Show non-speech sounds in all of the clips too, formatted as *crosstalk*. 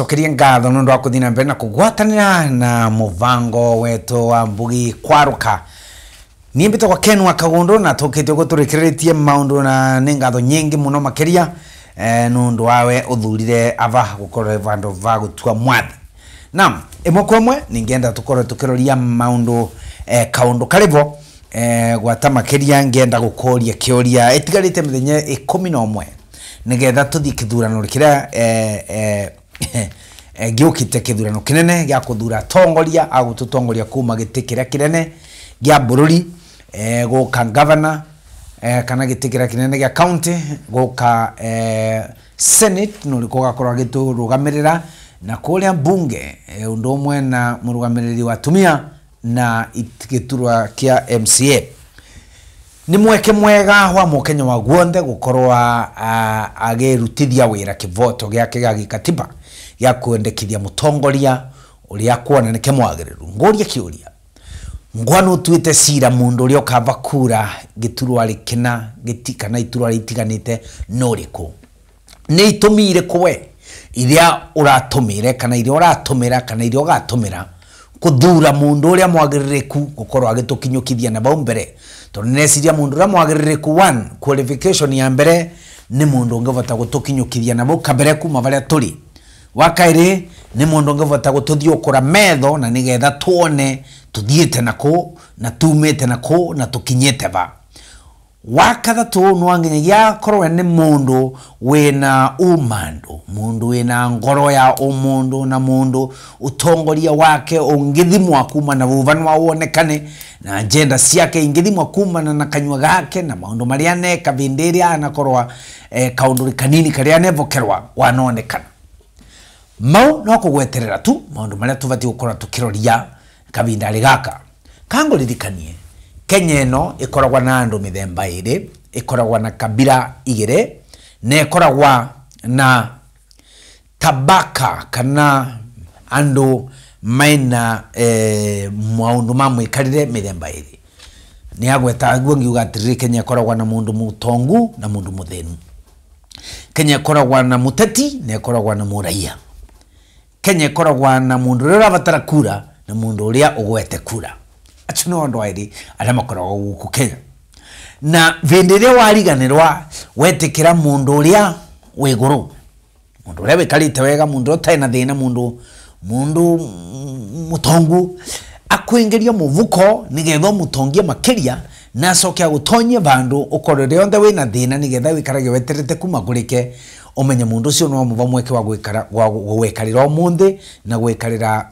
tucokerie ngatho nundu wa kuthii na mbere na kugwatanira na muvango weto wa mbugi kwaruka niä mbä tagwa ken e, wa e, kagundu e, na tå kä te gå tå rä kä rä rä tie maå na nä ngatho nyingä må no makä wawe å thurire ava gå korwo vandå va gå tua mwathi nam ä kwa mwe nä ngä tå korwo tå kä roria maå ndå kaå ndå karä bo gwata makä ria ngä enda gå kåria kä å ä tigarä te mä thenya ä kå mi na å mwe nä getha tå thiä kä thurano rä kä rä a Eh, eh, giukite kithurano kinene gia agå tå tongoria kuma nene gä kinene gia rå ri gå governor e, kana giti kiria kinene gia county guka e, senate nuriku gakorwo ra na a mbunge ndå å mwe na ri wa tumia na kä kia MCA nä mweke mwega wa må kenya wa guothe gå korwo agä rutithia wä ra kä voto gä ake gagä katiba gä kwendekithia må tongoria å rä a kuona nä ke mwagä rä ru ngå ria kä å ria å tuä te cira må ndå å rä a å kamba kura gä turwa rä na kana iturwa rä itiganä te no rä kå nä itå mi irä kå we iria å ratå mä re kana iria å ratå mä ra kana iria å gatå mä ra kuthura mundu uria mwagirireku gukorwo agitukinyukithia na bau mbere tondu nesiria mundu uria mwagirireku one qualification ya mbere ni mundu ungivota gutukinyukithia na bau kabere kuma varia turi wa kairi ni mundu ungivota gututhie ukura metho na nigetha tuone tuthiite na ku na tumite na ku na tukinyite va wa kathatu nwanginyagia korwe ni mundu wina umandu mundu wina ngoro ya umundu na mundu utongoria wake ungithimwa kumana vuvanwa wonekane na agenda ciake ingithimwa kumana na kanyua gake na maundu maria neka vindi iria anakorwa eh, kaunduri kanini karia nevokerwa wanonekana mau no kugweterera tu maundu maria tubati gukorwa tukiroria kavinda gaka kangoririkanie kenya ä ikoragwa na andu mithemba ä ikoragwa na kabira rä na ikoragwa na tabaka kana andu maina eh, maundu ma mwikarire mithemba iri ni agweta guo ngiuga atiriri kenya ikoragwa na mundu mutongu na mundu muthinu kenya ikoragwa na teti na ikoragwa na muraia kenya ikoragwa na mundu å urabatara kura na mundu uria ugwete kura acio nä andå airä arä a makoragwo gå kå kenya na hĩndĩ ĩrĩa wariganĩrwa wetĩkĩra mũndũ ũrĩa wĩ igũrũ mũndũ ũrĩa wĩkarĩte wega mũndũ ũrĩa ũtarĩ na thĩna mũndũ mũndũ mũtongu akwĩngĩria mũvuko nĩgetha ũmũtongie makĩria na acoke agũtonyie vandũ ũkorwo rĩrĩa onthe wĩna thĩna nĩgetha wĩkarage weterete kuma kũrĩke ũmenye mũndũ ũcio no mũva mweke wa gwĩkarĩra ũmũnthĩ na gwĩkarĩra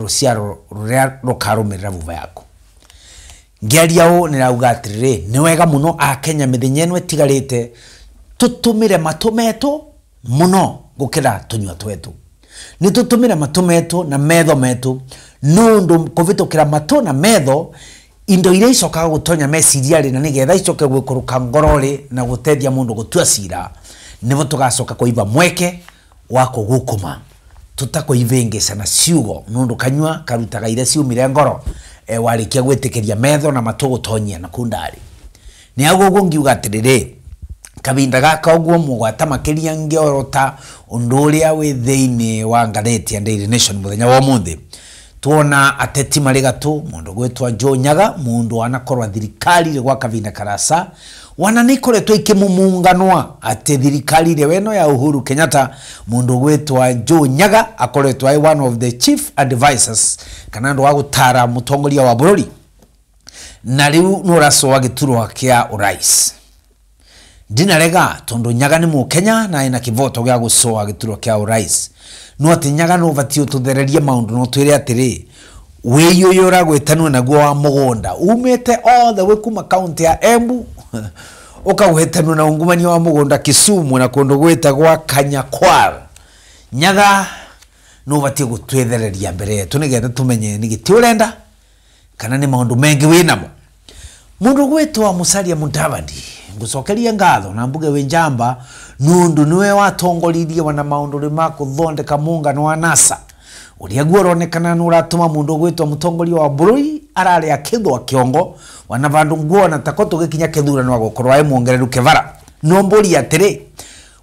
rũciaro rũrĩa rũkarũmĩrĩra vuva yaku ngiaria å nä rauga atä rä nä wega må no akenya mä thenya ä no ätigarä te tå tå mä re matå metå må no gå kä ra tå nyua twetå nä tå tå mä re matå metå na metho metå no ndå kå bä tå kä ra matå na metho indo iria icokaga gå tonya meciria rä na nä getha icoke gwä kå rå ka ngororä na gå tethia må ndå gå tua cira nä bo tå gacoka kåimba mweke wa kå gå kå ma tå takå ivä ngä cana ciugo nä ndå kanyua karutaga iria ciumire ngoro e, warikia gwitikiria metho na matugutonyia na kundari ni ago guo ngiuga atiriri kabinda gaka ũguo mũgwata makĩria ngĩorota ũndũ ũrĩa wĩ thĩinĩ wa ngathĩti ya Daily Nation mũthenya wa ũmũthĩ tuona ateti marĩ gatũ mũndũ gwĩtwa Joe Nyaga mũndũ anakorwa thirikari gwa kabinda karasa wana nä ikoretwo ikimumunganwa atä thirikari ä weno ya uhuru kenyatta mundu ndå gwätwa jo nyaga akoretwo ai one of the chief advisors kana andå wa gå tara må tongoria wa bå na rä u nä å racoa urais turwa kä a ndinarega tondå nyaga ni må na ina kivoto voto gä a gå coa gä turwa kä a å rais no atä nyaga no batiä å tå thererie no twä re atä rä wä naguo wa må umete all the way kuma kauntä ya embu ukauhetanio *laughs* na ungumania wa mugunda kisumu na kundu gwitagwa kanyakwal nyaga no nubatie gutwethereria mbere yetu nigetha tumenye ni giti urenda kana ni maundu mengi winamo mundu gwitwa musalia mudavadi ngucokeria ngatho na mbuge we njamba nundu niwe watongoririe wana maunduri ma kuthondeka muungano wa nasa uria guo uronekana ni uratuma mundu gwitwa mutongoria wa burui arari akithwa kiongo wana vandu nguona ta ko tugikinya kithurano agokorwo e mwongereru kevara no mburi atiri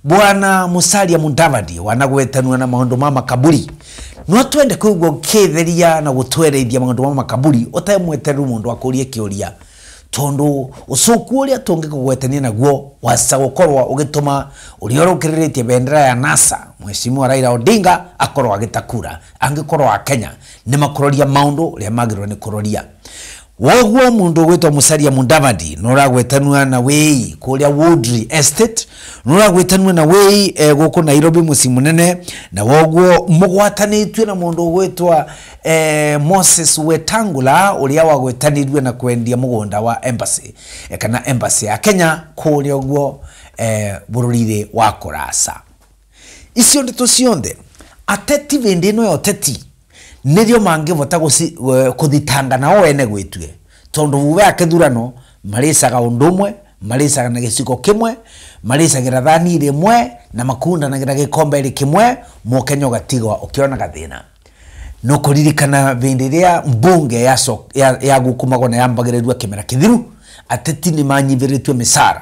bwana musalia mudavadi wanagwetanua na maundu ma makaburi no twende kuigua ukitheria na gutwereithia maundu ma makaburi utemwetereru mundu akurie kiuria tondu ucuku uria tungikugwetania naguo wasa gukorwo ugituma uria urukiriritie bendera ya nasa mweshimiwa raira odinga akorwo agitakura angikorwo akenya ni makuroria maundu uria magirwo ni kuroria woguo mundu ugwitwo musaria mundavadi nuragwetanua na wei kuria woodry estate nuragwetanua na wei e, guku nairobi muci munene na woguo mugwatanitue na mundu ugwitwa e, moses wetangula uria wagwetanirue na kwendia mugunda wa embassy e, kana embassy ya kenya kuria uguo e, bururi-ini wa kurasa icio ndeto cionthe ateti vindi ino ya uteti nithio mangivota kuthitanga nao ene gwitue tondu vuve akithurano maricaga undu umwe maricaga na giciko kimwe maricagira thani iri mwe na makundanagira gikombe iri kimwe mukenya ugatigwa ukiona gathina no kuririkana vindi iria mbunge ya so, ya, ya na yambagirirua kimera kithiru ateti ni manyiviritwe misara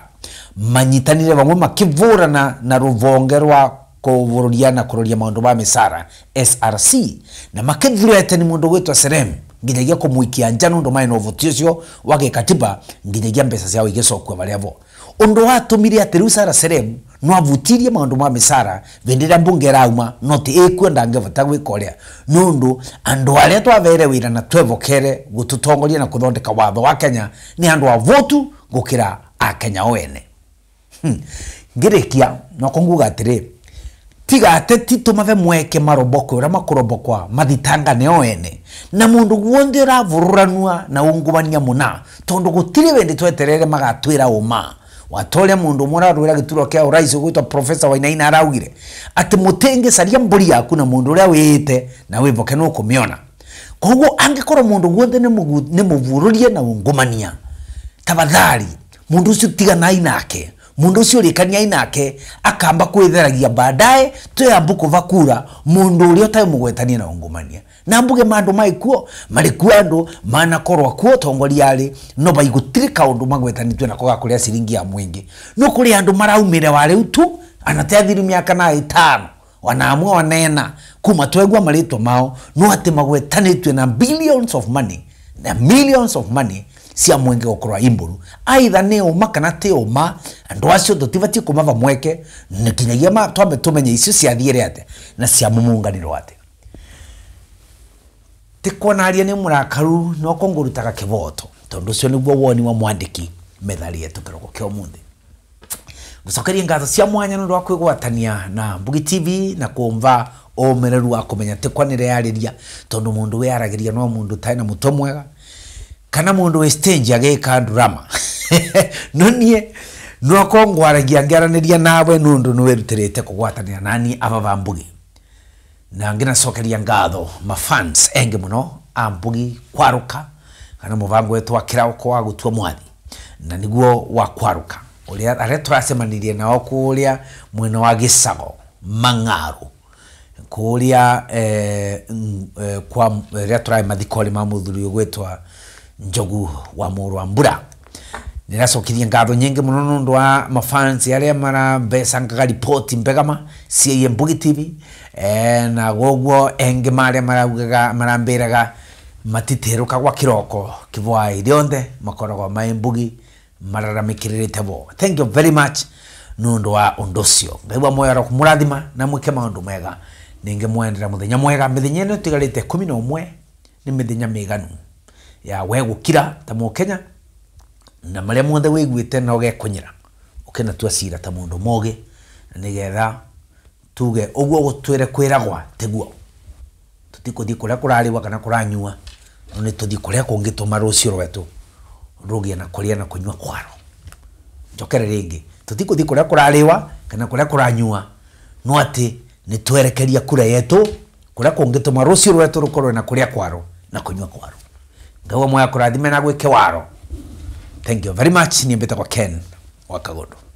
manyitanire vamwe makivurana na ruvonge rwa kuvururiana kuroria maundu ba misara src na makithirwa ete ni mundu gwitwa serem nginyagia kumuikia njano ndo mai no uvuti ucio wa gikatiba nginyagia mbeca ciao igicokua variavo undu watumire ati riu sara serem no avutirie maundu ma misara vindi ria mbunge rauma no ti ikue ndangivota gwika uria ni undu andu aria twaveire wira na twevokere gututongoria na kuthondeka watho wa kenya ni andu avotu gukira akenya oene hmm. ngirikia no konguga atiriri tiga ateti tumave mweke maroboko uria makurobokwa mathitangane o ene na mundu guothe uravururanua na ungumania muna tondu gutire wende tweterere magatwira uma watoria mundu mwe ararwira gituro kia urais ugwitwa profesa wainaina araugire ati mutingicaria mburi yaku na mundu uria wiite na wivoke no kumiona koguo angikorwo mundu guothe ni muvururie na ungumania tabathari mundu ucio tiganai nake mundu ucio rikania inake akamba kwitheragia baadaye tuyambuku vakura mundu uria utai mugwetania na ungumania na mbuge mandu maikuo marikuo andu manakorwa kuo tongoria ari no baigutire kaundu magwetanitwe nako kuria ciringi ya mwingi no kuri andu maraumire wa riu tu anateathiru miaka na itano wanaamua wanena kuma twegua maritwa mao no ati magwetanitwe na billions of money na millions of money cia mwenge gukorwa imburu aitha ni uma kana ti uma andu acio tutibatie kumava mweke ni kinyagia ma twambe tumenye icio ciathiire ate na cia mumunganiro ate tikwonaria ni murakaru no kongurutaga kivoto tondu ucio niguo woni wa mwandiki methari yetu kiroko kia umuthi gucokeria ngatho cia mwanya nundu wa kwigwatania na mbugi tv na kumva umereru wa kumenya tikwanire yariria tondu mundu we aragiria no mundu tai na mutwe mwega kana mundu wi stage ka drama *laughs* no nie nwako ngwaragia ngiaraniria nawe nundu niwirutirite kugwatanira nani aba ba mbugi na nginacokeria ngatho mafans engi muno a mbugi kwaruka kana muvango wetu wa kiraoko wa gutua mwathi na niguo wa kwaruka uria aria turacemanirie nao kuria mwena wa gicago mangaro kuria eh, eh, kwa ria turai mathikori ma muthuri ugwitwa njogu wa murwa mbura niracokithie ngatho nyingi muno nundu wa mafans aria marambecangaga ripoti mbegama ciaie mbugi tv e, eh, na goguo engi maria maraugaga marambiraga matitiherukagwa kiroko kivwai rionthe makoragwa mai mbugi mararamikirite bo thank you very much nundu wa undu ucio ngaigua moyoro kumurathima na mwike maundu mega ningi mwenderera muthenya mwega mithenya ino tigarite kumi na umwe ni mithenya miganu ya we gukira ta mukenya na maria mothe wiguite na ugekunyira ukena tu asira ta mundu mogi nigetha tuge uguo gutwire kwiragwa tiguo tutikuthi kuria kurariwa kana kuranyua no ni tuthi kuria kungituma rucio rwetu rugie na kuria na kunywa kwaro njokere ringi tutikuthi kuria kurariwa kana kuria kuranyua no ati ni twerekeria kura yetu kuria kungituma rucio rwetu rukorwe na kuria kwaro na kunywa kwaro ngauga mwaya kå rathime na gwä ke waro thank you very much niä mbä kwa ken wa